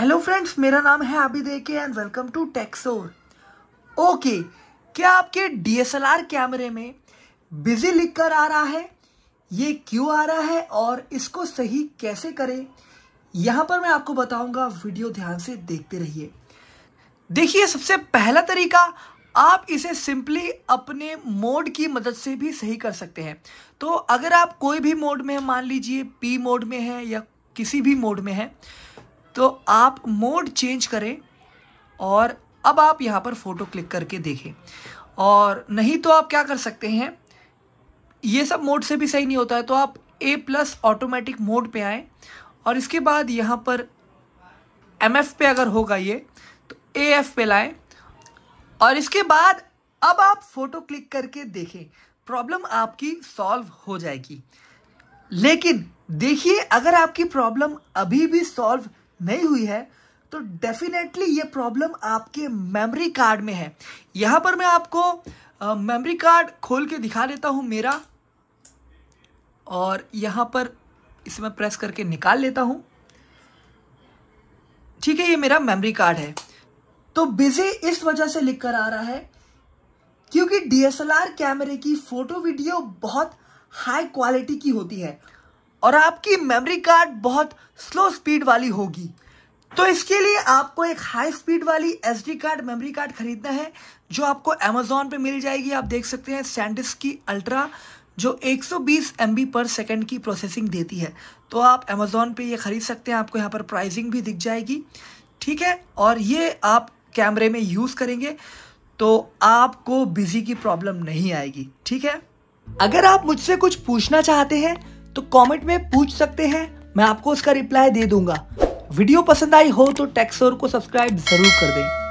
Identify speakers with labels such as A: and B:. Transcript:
A: hello friends मेरा नाम है Abid K and welcome to Texor okay क्या आपके डीएसएलआर कैमरे में बिजी लिख कर आ रहा है ये क्यों आ रहा है और इसको सही कैसे करें यहाँ पर मैं आपको बताऊंगा वीडियो ध्यान से देखते रहिए देखिए सबसे पहला तरीका आप इसे सिंपली अपने मोड की मदद से भी सही कर सकते हैं तो अगर आप कोई भी मोड में मान लीजिए पी मोड में है या किसी भी मोड में है तो आप मोड चेंज करें और अब आप यहाँ पर फ़ोटो क्लिक करके देखें और नहीं तो आप क्या कर सकते हैं ये सब मोड से भी सही नहीं होता है तो आप ए प्लस ऑटोमेटिक मोड पे आएँ और इसके बाद यहाँ पर एम एफ पे अगर होगा ये तो ए एफ पे लाएँ और इसके बाद अब आप फ़ोटो क्लिक करके देखें प्रॉब्लम आपकी सॉल्व हो जाएगी लेकिन देखिए अगर आपकी प्रॉब्लम अभी भी सॉल्व नहीं हुई है तो डेफिनेटली ये प्रॉब्लम आपके मेमोरी कार्ड में है यहां पर मैं आपको मेमोरी कार्ड खोल के दिखा देता हूं मेरा और यहां पर इसे मैं प्रेस करके निकाल लेता हूं ठीक है ये मेरा मेमोरी कार्ड है तो बिजी इस वजह से लिख कर आ रहा है क्योंकि डीएसएलआर कैमरे की फोटो वीडियो बहुत हाई क्वालिटी की होती है और आपकी मेमोरी कार्ड बहुत स्लो स्पीड वाली होगी तो इसके लिए आपको एक हाई स्पीड वाली एस कार्ड मेमोरी कार्ड खरीदना है जो आपको अमेजोन पे मिल जाएगी आप देख सकते हैं सैंडिस की अल्ट्रा जो 120 एम पर सेकेंड की प्रोसेसिंग देती है तो आप अमेजोन पे ये ख़रीद सकते हैं आपको यहाँ पर प्राइसिंग भी दिख जाएगी ठीक है और ये आप कैमरे में यूज़ करेंगे तो आपको बिजी की प्रॉब्लम नहीं आएगी ठीक है अगर आप मुझसे कुछ पूछना चाहते हैं तो कमेंट में पूछ सकते हैं मैं आपको उसका रिप्लाई दे दूंगा वीडियो पसंद आई हो तो टेक्सोर को सब्सक्राइब जरूर कर दें